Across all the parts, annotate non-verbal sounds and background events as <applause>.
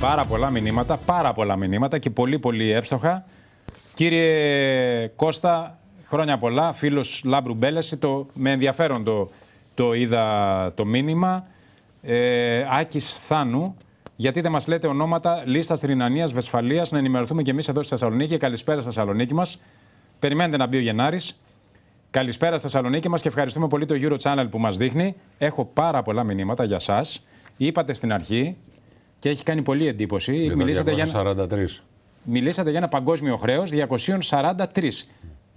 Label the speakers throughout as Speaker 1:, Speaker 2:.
Speaker 1: Πάρα πολλά μηνύματα, πάρα πολλά μηνύματα και πολύ πολύ εύστοχα. Κύριε Κώστα, χρόνια πολλά, φίλος Λάμπρου Μπέλεση, το, με ενδιαφέρον το, το είδα το μήνυμα. Ε, Άκης Θάνου, γιατί δεν μας λέτε ονόματα λίστα Ρινανίας Βεσφαλίας, να ενημερωθούμε και εμείς εδώ στη Θεσσαλονίκη. Καλησπέρα στη Θεσσαλονίκη μας. Περιμένετε να μπει ο Γενάρης. Καλησπέρα στη Θεσσαλονίκη μας και ευχαριστούμε πολύ το Euro Channel που μας δείχνει. Έχω πάρα πολλά μηνύματα για σας. Είπατε στην αρχή και έχει κάνει πολύ εντύπωση. μιλήσατε, 243. για... μιλήσατε για ένα παγκόσμιο χρέος 243.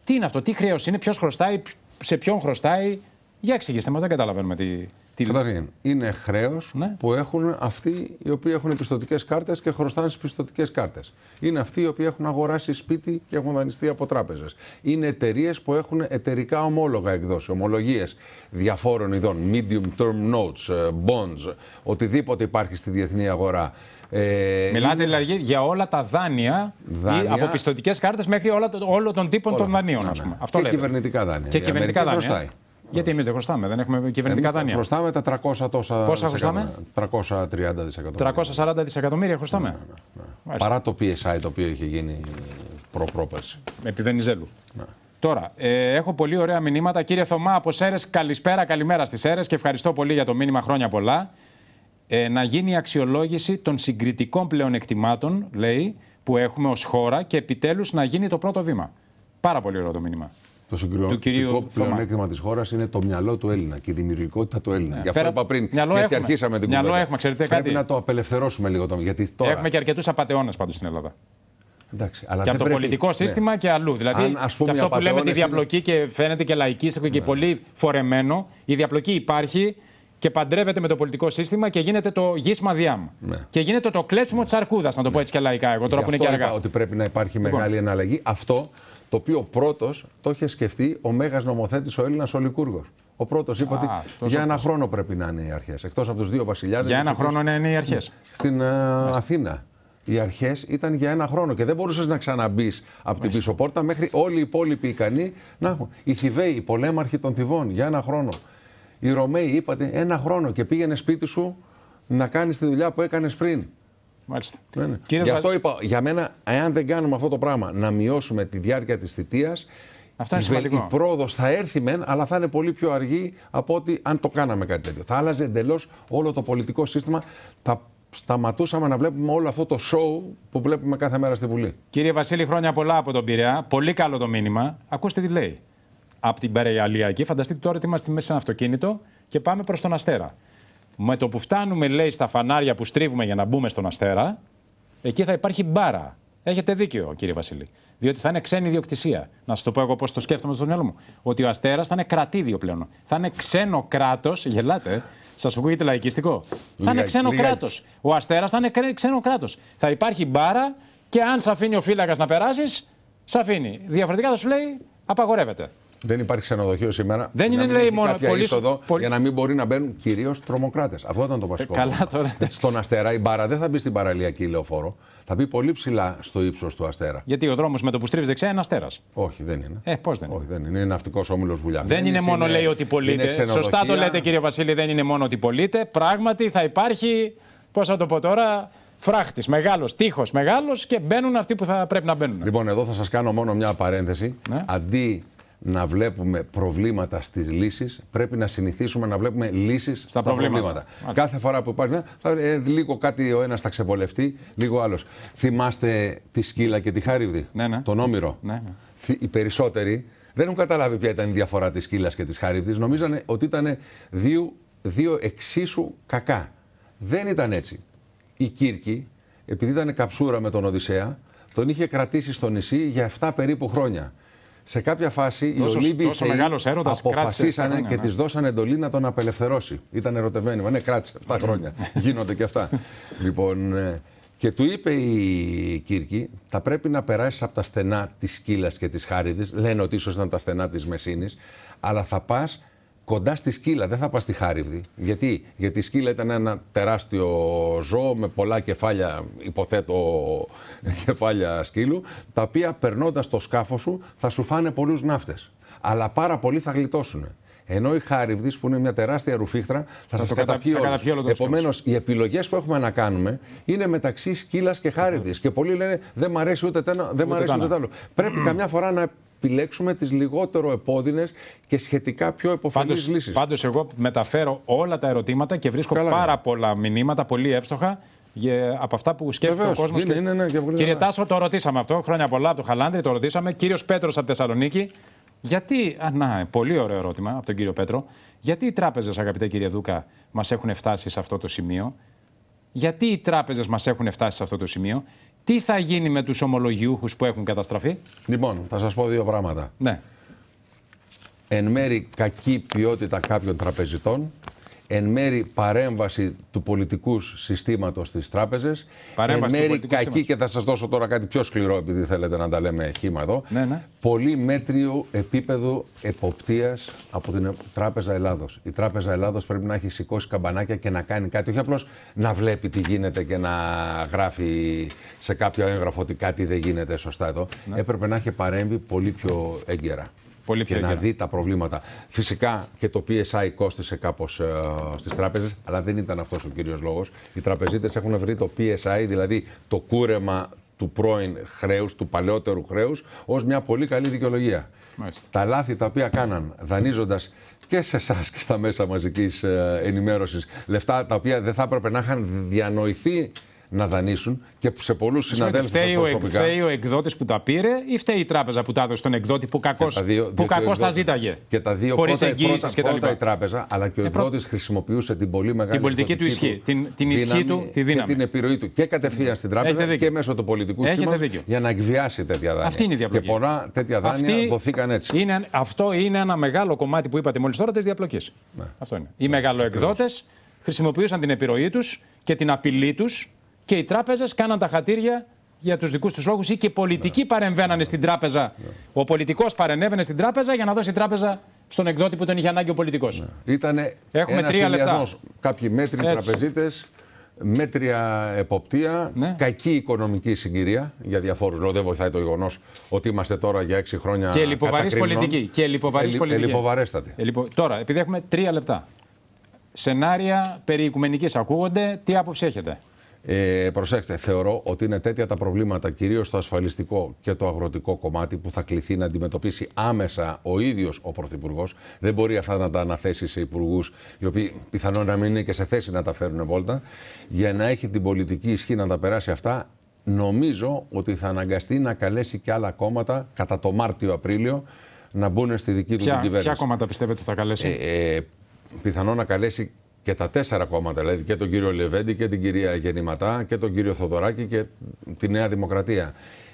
Speaker 1: Τι είναι αυτό, τι χρέος είναι, ποιος χρωστάει, σε ποιον χρωστάει. Για εξηγήστε μας,
Speaker 2: δεν καταλαβαίνουμε τι, Καταρχήν, είναι χρέος ναι. που έχουν αυτοί οι οποίοι έχουν πιστοτικές κάρτες και χρωστάνε στις πιστοτικές κάρτες. Είναι αυτοί οι οποίοι έχουν αγοράσει σπίτι και έχουν δανειστεί από τράπεζες. Είναι εταιρείες που έχουν εταιρικά ομόλογα εκδόσεις, ομολογίες διαφόρων ειδών, medium term notes, ε, bonds, οτιδήποτε υπάρχει στη διεθνή αγορά. Ε, Μιλάτε
Speaker 1: δηλαδή για όλα τα δάνεια, από πιστοτικές κάρτες μέχρι όλα,
Speaker 2: των τύπων όλα, των δανείων. Ναι, ναι. Αυτό και λέτε. κυβερνητικά δάνεια. Και κυβερνητικά δάνεια.
Speaker 1: Γιατί εμείς δεν χρωστάμε, δεν έχουμε κυβερνητικά εμείς δάνεια. Χρωστάμε τα 300 τόσα. Πόσα χρωστάμε?
Speaker 2: 330 δισεκατομμύρια.
Speaker 1: 340 δισεκατομμύρια χρωστάμε. Ναι,
Speaker 2: ναι, ναι. Παρά το PSI το οποίο είχε γίνει προπρόπερση. Επί Βενιζέλου. Ναι.
Speaker 1: Τώρα, ε, έχω πολύ ωραία μηνύματα. Κύριε Θωμά, από Σέρες, καλησπέρα, καλημέρα στις Σέρες και ευχαριστώ πολύ για το μήνυμα χρόνια πολλά. Ε, να γίνει η αξιολόγηση των συγκριτικών πλεονεκτημάτων, λέει, που έχουμε ως χώρα και επιτέλους να γίνει το πρώτο βήμα. Πάρα πολύ ωραίο το μήνυμα.
Speaker 2: Το συγκριτικό πλεονέκτημα της χώρας είναι το μυαλό του Έλληνα και η δημιουργικότητα του Έλληνα. Ναι. Γι' αυτό Φέρα... είπα πριν. Μυαλό αρχίσαμε την κουβέντα. έχουμε, Πρέπει να το απελευθερώσουμε λίγο το γιατί τώρα... Έχουμε
Speaker 1: και αρκετούς απαταιώνες πάντως στην Ελλάδα.
Speaker 2: Εντάξει, αλλά και από το πολιτικό ναι. σύστημα και
Speaker 1: αλλού. Δηλαδή, αυτό που λέμε τη διαπλοκή και φαίνεται και λαϊκίστικο και ναι. πολύ φορεμένο, η διαπλοκή υπάρχει και παντρεύεται με το πολιτικό σύστημα και γίνεται το γίσμα διάμ. Ναι. Και γίνεται το κλέψιμο της αρκούδας, να το ναι. πω έτσι και λαϊκά. Εγώ τώρα που είναι και αργά.
Speaker 2: ότι πρέπει να υπάρχει λοιπόν. μεγάλη εναλλαγή. Αυτό το οποίο πρώτος το είχε σκεφτεί ο μέγας νομοθέτης ο Έλληνας Ολικούργος. Ο πρώτος είπε ότι για ένα χρόνο πρέπει να είναι οι αρχές. Εκτός από τους δύο βασιλιάδες. Για ένα χρόνο να είναι οι αρχές. Στην ε, Αθήνα. Οι αρχές ήταν για ένα χρόνο και δεν μπορούσες να ξαναμπείς από την πίσω πόρτα μέχρι όλοι οι υπόλοιποι ικανοί να έχουν. Οι Θηβαίοι, οι πολέμαρχοι των Θηβών, για ένα χρόνο. Οι Ρωμαίοι, είπατε, ένα χρόνο και πήγαινε σπίτι σου να κάνεις τη δουλειά που έκανες πριν. Μάλιστα. Γι' αυτό είπα, για μένα, εάν δεν κάνουμε αυτό το πράγμα, να μειώσουμε τη διάρκεια της θητείας, η πρόοδος θα έρθει μεν, αλλά θα είναι πολύ πιο αργή από ότι αν το κάναμε κάτι τέτοιο. Θα άλλαζε εντελώς όλο το πολιτικό σύστημα. Θα σταματούσαμε να βλέπουμε όλο αυτό το σοου που βλέπουμε κάθε μέρα στη Βουλή.
Speaker 1: Κύριε Βασίλη, χρόνια πολλά από τον Πειραιά. Πολύ καλό το μήνυμα. Ακούστε τι λέει από την Περαιαλία εκεί. Φανταστείτε τώρα ότι είμαστε μέσα σε ένα αυτοκίνητο και πάμε προς τον Αστέρα. Με το που φτάνουμε, λέει, στα φανάρια που στρίβουμε για να μπούμε στον Αστέρα, εκεί θα υπάρχει μπάρα. Έχετε δίκιο, κύριε Βασίλη. Διότι θα είναι ξένη ιδιοκτησία. Να σας το πω εγώ πώς το σκέφτομαι στο μυαλό μου. Ότι ο Αστέρας θα είναι κρατήδιο πλέον. Θα είναι ξένο κράτος. Γελάτε. Ε. Σας ακούγεται λαϊκιστικό. Λιγα, θα είναι ξένο κράτος. Ο Αστέρας θα είναι ξένο κράτος. Θα υπάρχει μπάρα και αν σε αφήνει ο φύλακας να περάσεις, σε αφήνει. Διαφορετικά θα σου λέει απαγορεύεται.
Speaker 2: Δεν υπάρχει ξενοδοχείο σήμερα. Δεν είναι λέει μόνο πολύς, είσοδο πολύ... για να μην μπορεί να μπαίνουν κυρίως τρομοκράτες. Αυτό ήταν το ε, βασικό. Ε, καλά τώρα. Στον Αστέρα η μπάρα δεν θα μπει στην παραλιακή λεωφόρο. Θα μπει πολύ ψηλά στο ύψος του Αστέρα.
Speaker 1: Γιατί ο δρόμος με το που στρίβει δεξιά είναι Αστέρας.
Speaker 2: Όχι, δεν είναι. Ε, πώς δεν είναι. Όχι, δεν είναι. Είναι ναυτικός όμιλος βουλιά. Δεν είναι μόνο λέει ότι πωλείται. Σωστά το λέτε
Speaker 1: κύριε Βασίλη, δεν είναι μόνο ότι πωλείται. Πράγματι θα υπάρχει. Πώς θα το πω τώρα,
Speaker 2: φράχτης, μεγάλος, τείχος μεγάλος και μπαίνουν αυτοί που θα πρέπει να μπαίνουν. Λοιπόν, εδώ θα σας κάνω μόνο μια παρένθεση. Ναι. Αντί να βλέπουμε προβλήματα στις λύσεις, πρέπει να συνηθίσουμε να βλέπουμε λύσεις στα, προβλήματα. Κάθε φορά που υπάρχει μια, ε, λίγο κάτι ο ένας θα ξεβολευτεί, λίγο άλλος. Θυμάστε τη Σκύλα και τη Χάριβδη, ναι, ναι. τον Όμηρο. Ναι, ναι. Οι περισσότεροι δεν έχουν καταλάβει ποια ήταν η διαφορά της Σκύλας και της Χάριβδη. Νομίζανε ότι ήταν δύο, δύο εξίσου κακά. Δεν ήταν έτσι. Η Κύρκη, επειδή ήταν καψούρα με τον Οδυσσέα, τον είχε κρατήσει στο νησί για 7 περίπου χρόνια σε κάποια φάση τόσο, οι Ολύμπιοι αποφασίσανε και ναι. της δώσανε εντολή να τον απελευθερώσει. Ήταν ερωτευμένοι. Ναι, κράτησε 7 ναι. χρόνια. Γίνονται και αυτά. <laughs> λοιπόν, ε, και του είπε η Κύρκη, θα πρέπει να περάσεις από τα στενά της Σκύλας και της Χάριδης. Λένε ότι ίσως ήταν τα στενά της Μεσίνης, αλλά θα πας κοντά στη σκύλα, δεν θα πας στη χάριβδη. Γιατί? Γιατί η σκύλα ήταν ένα τεράστιο ζώο με πολλά κεφάλια, υποθέτω <laughs> κεφάλια σκύλου, τα οποία περνώντας το σκάφος σου θα σου φάνε πολλούς ναύτες. Αλλά πάρα πολλοί θα γλιτώσουν. Ενώ η Χάριβδης, που είναι μια τεράστια ρουφίχτρα, θα, θα σας καταπιεί Επομένως, οι επιλογές που έχουμε να κάνουμε είναι μεταξύ σκύλας και Χάριβδης. Και πολλοί λένε δεν μ' αρέσει ούτε το ένα, δεν μ' αρέσει ούτε το άλλο. Πρέπει καμιά φορά να επιλέξουμε τις λιγότερο επώδυνες και σχετικά πιο εποφελεί λύσεις.
Speaker 1: Πάντως, εγώ μεταφέρω όλα τα ερωτήματα και βρίσκω Καλά, πάρα πολλά μηνύματα πολύ εύστοχα για, από αυτά που σκέφτεται ο κόσμο. Και... Ναι, κύριε Τάσο, το ρωτήσαμε αυτό. Χρόνια πολλά από το Χαλάνδρη, το ρωτήσαμε. Κύριος Πέτρος από Θεσσαλονίκη. Γιατί, α, να, πολύ ωραίο ερώτημα από τον κύριο Πέτρο. Γιατί οι τράπεζες, αγαπητέ κύριε Δούκα, μας έχουν φτάσει σε αυτό το σημείο. Γιατί οι τράπεζες μας έχουν φτάσει σε αυτό το σημείο τι θα γίνει με τους ομολογιούχους που έχουν καταστραφεί. Λοιπόν, θα σας πω
Speaker 2: δύο πράγματα. Ναι. Εν μέρη κακή ποιότητα κάποιων τραπεζιτών εν μέρη παρέμβαση του πολιτικού συστήματος στις τράπεζες, παρέμβαση εν μέρη κακή και θα σας δώσω τώρα κάτι πιο σκληρό επειδή θέλετε να τα λέμε χήμα εδώ, ναι, ναι. πολύ μέτριο επίπεδο εποπτείας από την Τράπεζα Ελλάδος. Η Τράπεζα Ελλάδος πρέπει να έχει σηκώσει καμπανάκια και να κάνει κάτι, όχι απλώς να βλέπει τι γίνεται και να γράφει σε κάποιο έγγραφο ότι κάτι δεν γίνεται σωστά εδώ. Ναι. Έπρεπε να έχει παρέμβει πολύ πιο έγκαιρα και να δει τα προβλήματα. Φυσικά και το PSI κόστησε κάπως ε, στις τράπεζες, αλλά δεν ήταν αυτός ο κύριος λόγος. Οι τραπεζίτες έχουν βρει το PSI, δηλαδή το κούρεμα του πρώην χρέους, του παλαιότερου χρέους, ως μια πολύ καλή δικαιολογία. Τα λάθη τα οποία κάναν δανείζοντας και σε εσάς και στα μέσα μαζικής ε, ενημέρωσης λεφτά τα οποία δεν θα έπρεπε να είχαν διανοηθεί να δανείσουν και σε πολλούς συναδέλφου προσωπικά... φταίει
Speaker 1: ο εκδότης που τα πήρε ή φταίει η τράπεζα που τα έδωσε
Speaker 2: στον εκδότη που κακώς που τα ζήταγε. Και τα δύο χωρίς εγγύηση και τα λοιπά. η τράπεζα, αλλά και ο ε, εκδότης χρησιμοποιούσε την πολύ μεγάλη. Την πολιτική του ισχύ, την, την ισχύ του, τη δύναμη. Και την επιρροή του και κατευθείαν στην τράπεζα και μέσω του πολιτικού σύστηματο για να εκβιάσει τέτοια δάνεια. Αυτή είναι η διαπλοκή. Και πολλά τέτοια δάνεια
Speaker 1: δοθήκαν έτσι. Αυτό είναι ένα μεγάλο κομμάτι που είπατε μόλις τώρα της διαπλοκής. Ναι. Αυτό είναι. Οι μεγαλοεκδότες χρησιμοποιούσαν την επιρροή τους και την απειλή τους και οι τράπεζες κάναν τα χατήρια για τους δικούς τους λόγους ή και οι πολιτικοί ναι. παρεμβαίνανε στην τράπεζα. Ναι. Ο πολιτικός παρενέβαινε στην τράπεζα για να δώσει τράπεζα στον εκδότη που τον είχε ανάγκη ο πολιτικός. Ναι.
Speaker 2: Ήτανε Έχουμε ένας Κάποιοι μέτριοι τραπεζίτες, μέτρια εποπτεία, ναι. κακή οικονομική συγκυρία για διαφόρους λόγου. Δεν βοηθάει το γεγονός ότι είμαστε τώρα για έξι χρόνια. Και λιποβαρής πολιτική. Και λιποβαρής πολιτική. λιπο...
Speaker 1: Ε, λοιπόν, τώρα, επειδή έχουμε τρία λεπτά.
Speaker 2: Σενάρια περί ακούγονται. Τι άποψη έχετε. Ε, προσέξτε, θεωρώ ότι είναι τέτοια τα προβλήματα, κυρίως το ασφαλιστικό και το αγροτικό κομμάτι, που θα κληθεί να αντιμετωπίσει άμεσα ο ίδιος ο Πρωθυπουργός. Δεν μπορεί αυτά να τα αναθέσει σε υπουργούς, οι οποίοι πιθανόν να μην είναι και σε θέση να τα φέρουν βόλτα. Για να έχει την πολιτική ισχύ να τα περάσει αυτά, νομίζω ότι θα αναγκαστεί να καλέσει και άλλα κόμματα κατά το Μάρτιο-Απρίλιο να μπουν στη δική του ποια, την κυβέρνηση. Ποια κόμματα πιστεύετε θα καλέσει. Ε, ε, πιθανόν να καλέσει και τα τέσσερα κόμματα, δηλαδή και τον κύριο Λεβέντη και την κυρία Γεννηματά και τον κύριο Θοδωράκη και τη Νέα Δημοκρατία.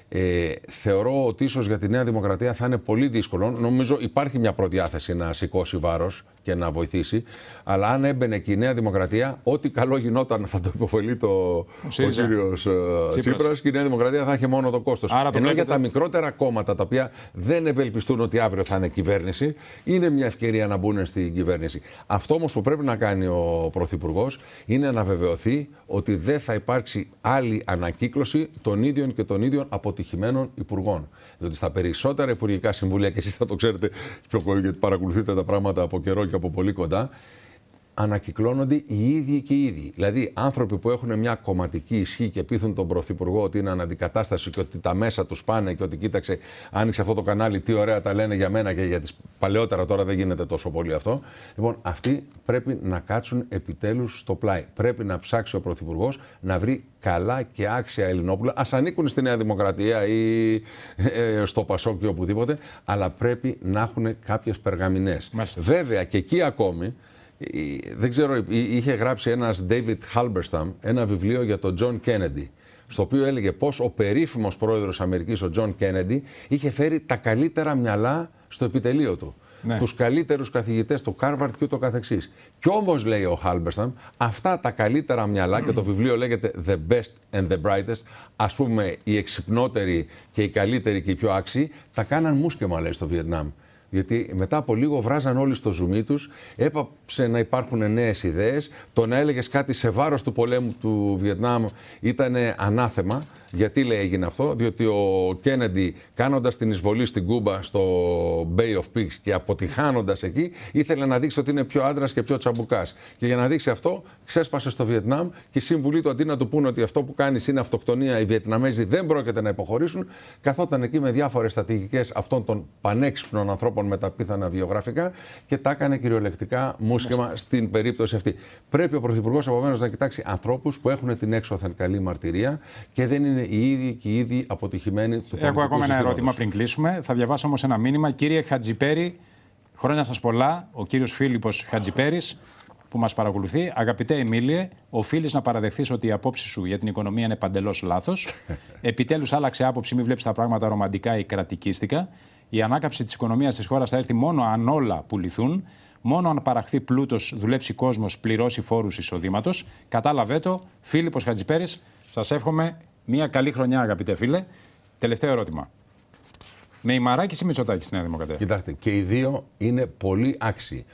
Speaker 2: Ε, θεωρώ ότι ίσως για τη Νέα Δημοκρατία θα είναι πολύ δύσκολο. Νομίζω υπάρχει μια προδιάθεση να σηκώσει βάρος και να βοηθήσει. Αλλά αν έμπαινε και η Νέα Δημοκρατία, ό,τι καλό γινόταν θα το υποφελεί το ο, κύριο Τσίπρα ε, και η Νέα Δημοκρατία θα έχει μόνο το κόστος. Ενώ βλέπετε... για τα μικρότερα κόμματα τα οποία δεν ευελπιστούν ότι αύριο θα είναι κυβέρνηση, είναι μια ευκαιρία να μπουν στην κυβέρνηση. Αυτό όμως που πρέπει να κάνει ο Πρωθυπουργός είναι να βεβαιωθεί ότι δεν θα υπάρξει άλλη ανακύκλωση των ίδιων και των ίδιων από αποτυχημένων υπουργών. Διότι στα περισσότερα υπουργικά συμβούλια, και εσείς θα το ξέρετε πιο πολύ, γιατί παρακολουθείτε τα πράγματα από καιρό και από πολύ κοντά, ανακυκλώνονται οι ίδιοι και οι ίδιοι. Δηλαδή, άνθρωποι που έχουν μια κομματική ισχύ και πείθουν τον Πρωθυπουργό ότι είναι αναδικατάσταση και ότι τα μέσα τους πάνε και ότι κοίταξε, άνοιξε αυτό το κανάλι, τι ωραία τα λένε για μένα και για τις παλαιότερα. Τώρα δεν γίνεται τόσο πολύ αυτό. Λοιπόν, αυτοί πρέπει να κάτσουν επιτέλους στο πλάι. Πρέπει να ψάξει ο Πρωθυπουργός να βρει καλά και άξια Ελληνόπουλα. Ας ανήκουν στη Νέα Δημοκρατία ή ε, στο Πασόκ οπουδήποτε, αλλά πρέπει να έχουν κάποιες περγαμηνές. Βέβαια και εκεί ακόμη. Ε, δεν ξέρω, ε, ε, είχε γράψει ένας David Halberstam ένα βιβλίο για τον John Kennedy στο οποίο έλεγε πως ο περίφημος πρόεδρος Αμερικής, ο John Kennedy, είχε φέρει τα καλύτερα μυαλά στο επιτελείο του. Ναι. Τους καλύτερους καθηγητές του Κάρβαρτ και ούτω καθεξής. Κι όμως λέει ο Halberstam, αυτά τα καλύτερα μυαλά και το βιβλίο λέγεται The Best and the Brightest, ας πούμε οι εξυπνότεροι και οι καλύτεροι και οι πιο άξιοι, τα κάναν μουσκεμα λέει στο Βιετνάμ. Γιατί μετά από λίγο βράζαν όλοι στο ζουμί τους, έπαψε να υπάρχουν νέες ιδέες. Το να έλεγες κάτι σε βάρος του πολέμου του Βιετνάμ ήταν ανάθεμα. Γιατί λέει έγινε αυτό, διότι ο Κέννεντι κάνοντας την εισβολή στην Κούμπα στο Bay of Pigs και αποτυχάνοντας εκεί, ήθελε να δείξει ότι είναι πιο άντρας και πιο τσαμπουκάς Και για να δείξει αυτό, ξέσπασε στο Βιετνάμ και οι σύμβουλοι του αντί να του πούνε ότι αυτό που κάνει είναι αυτοκτονία, οι Βιετναμέζοι δεν πρόκειται να υποχωρήσουν, καθόταν εκεί με διάφορες στατηγικέ αυτών των πανέξυπνων ανθρώπων με τα πίθανα βιογραφικά και τα έκανε κυριολεκτικά μουσκεμα στην περίπτωση αυτή. Πρέπει ο Πρωθυπουργός επομένως να κοιτάξει ανθρώπους που έχουν την έξωθεν καλή μαρτυρία και δεν είναι είναι οι ίδιοι και οι ίδιοι αποτυχημένοι του Έχω ακόμα ένα ερώτημα πριν κλείσουμε. Θα διαβάσω
Speaker 1: όμως ένα μήνυμα. Κύριε Χατζιπέρη, χρόνια σας πολλά. Ο κύριος Φίλιππος Χατζιπέρη, που μας παρακολουθεί. Αγαπητέ Εμίλιε, οφείλεις να παραδεχθείς ότι η απόψη σου για την οικονομία είναι παντελώς λάθος. <laughs> Επιτέλους, άλλαξε άποψη, μην βλέπεις τα πράγματα ρομαντικά ή κρατικίστικα. Η ανάκαψη της οικονομίας της χώρας θα έρθει μόνο αν όλα πουληθούν. Μόνο αν παραχθεί πλούτος, δουλέψει κόσμος, πληρώσει φόρους εισοδήματος. Κατάλαβε το. Φίλιππος Χατζιπέρη, σας εύχομαι μια καλή χρονιά, αγαπητέ φίλε. Τελευταίο ερώτημα. Με ή
Speaker 2: Μητσοτάκη στη Νέα Δημοκρατία. Κοιτάξτε, και οι δύο είναι πολύ άξιοι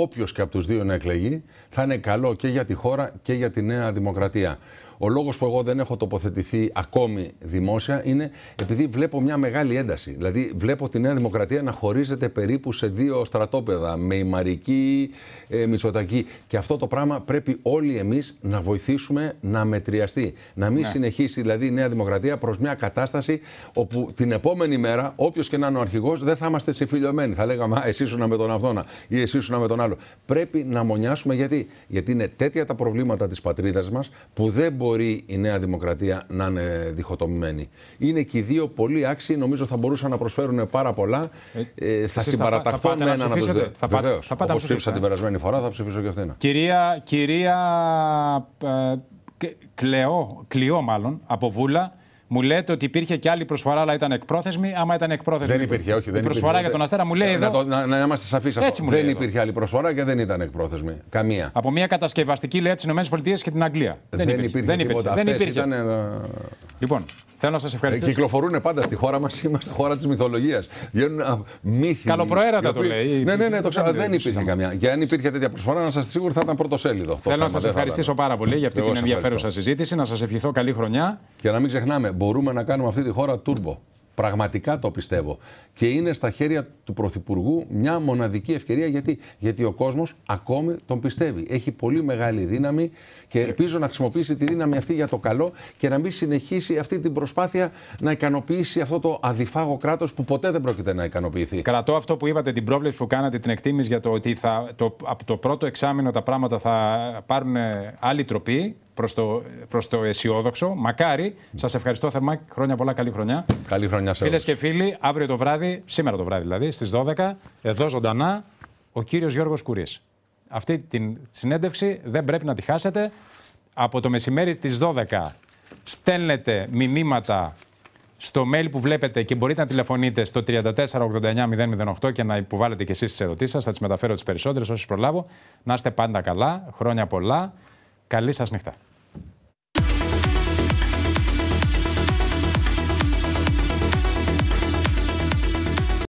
Speaker 2: όποιος και από τους δύο να εκλεγεί, θα είναι καλό και για τη χώρα και για τη Νέα Δημοκρατία. Ο λόγος που εγώ δεν έχω τοποθετηθεί ακόμη δημόσια είναι επειδή βλέπω μια μεγάλη ένταση. Δηλαδή, βλέπω τη Νέα Δημοκρατία να χωρίζεται περίπου σε δύο στρατόπεδα, με ημαρική, ε, μισοτακή. Και αυτό το πράγμα πρέπει όλοι εμείς να βοηθήσουμε να μετριαστεί. Να μην ναι. συνεχίσει δηλαδή η Νέα Δημοκρατία προς μια κατάσταση όπου την επόμενη μέρα, όποιος και να είναι ο αρχηγός, δεν θα είμαστε συμφιλειωμένοι. Θα λέγαμε, α, να με τον Αυδόνα ή εσύ να με τον Πρέπει να μονιάσουμε γιατί, γιατί είναι τέτοια τα προβλήματα της πατρίδας μας που δεν μπορεί η Νέα Δημοκρατία να είναι διχοτομημένη. Είναι και οι δύο πολύ άξιοι, νομίζω θα μπορούσαν να προσφέρουν πάρα πολλά. Ε, ε, θα συμπαραταχθούν με έναν από τους δύο. Θα ψήφισα την περασμένη φορά, θα ψηφίσω και αυτήν.
Speaker 1: Κυρία, κυρία ε, κλαιό, κλειό μάλλον, από Βούλα, μου λέτε ότι υπήρχε και άλλη προσφορά, αλλά ήταν εκπρόθεσμη. Άμα ήταν εκπρόθεσμη. Δεν υπήρχε, όχι. Δεν η προσφορά για τον Αστέρα μου λέει. Να, ε, εδώ...
Speaker 2: να, είμαστε σαφείς αυτό. δεν υπήρχε άλλη προσφορά και δεν ήταν εκπρόθεσμη. Καμία.
Speaker 1: Από μια κατασκευαστική λέει από τις ΗΠΑ και την Αγγλία. Δεν, υπήρχε. υπήρχε. Δεν υπήρχε. Δεν υπήρχε. Ήταν...
Speaker 2: Ε, λοιπόν, Θέλω να σας ευχαριστήσω. Ε, Κυκλοφορούν πάντα στη χώρα μας. Είμαστε χώρα της μυθολογίας. Βγαίνουν μύθοι. Καλοπροαίρετα το λέει. Ναι, ναι, ναι, το ξέρω. Δεν υπήρχε καμιά. Και αν υπήρχε τέτοια προσφορά, να σας σίγουρα θα ήταν πρωτοσέλιδο. Θέλω να σα ευχαριστήσω πάρα πολύ για αυτή την ενδιαφέρουσα συζήτηση. Να σας ευχηθώ καλή χρονιά. Και να μην ξεχνάμε, μπορούμε να κάνουμε αυτή τη χώρα τούρμπο. Πραγματικά το πιστεύω. Και είναι στα χέρια του Πρωθυπουργού μια μοναδική ευκαιρία γιατί, γιατί ο κόσμος ακόμη τον πιστεύει. Έχει πολύ μεγάλη δύναμη και ελπίζω να χρησιμοποιήσει τη δύναμη αυτή για το καλό και να μην συνεχίσει αυτή την προσπάθεια να ικανοποιήσει αυτό το αδιφάγο κράτος που ποτέ δεν πρόκειται να ικανοποιηθεί.
Speaker 1: Κρατώ αυτό που είπατε, την πρόβλεψη που κάνατε, την εκτίμηση για το ότι από το πρώτο εξάμεινο τα πράγματα θα πάρουν άλλη τροπή προς το, προς το αισιόδοξο. Μακάρι. Σας ευχαριστώ θερμά. Χρόνια πολλά. Καλή χρονιά. Καλή χρονιά σε Φίλες και φίλοι, αύριο το βράδυ, σήμερα το βράδυ δηλαδή, στις 12, εδώ ζωντανά, ο κύριος Γιώργος Κουρή. Αυτή τη συνέντευξη δεν πρέπει να τη χάσετε. Από το μεσημέρι στις 12 στέλνετε μηνύματα στο mail που βλέπετε και μπορείτε να τηλεφωνείτε στο 3489008 και να υποβάλλετε και εσείς τις ερωτήσεις σας. Θα τις μεταφέρω τις περισσότερες όσες προλάβω. Να είστε πάντα καλά, χρόνια πολλά. Καλή σας νύχτα.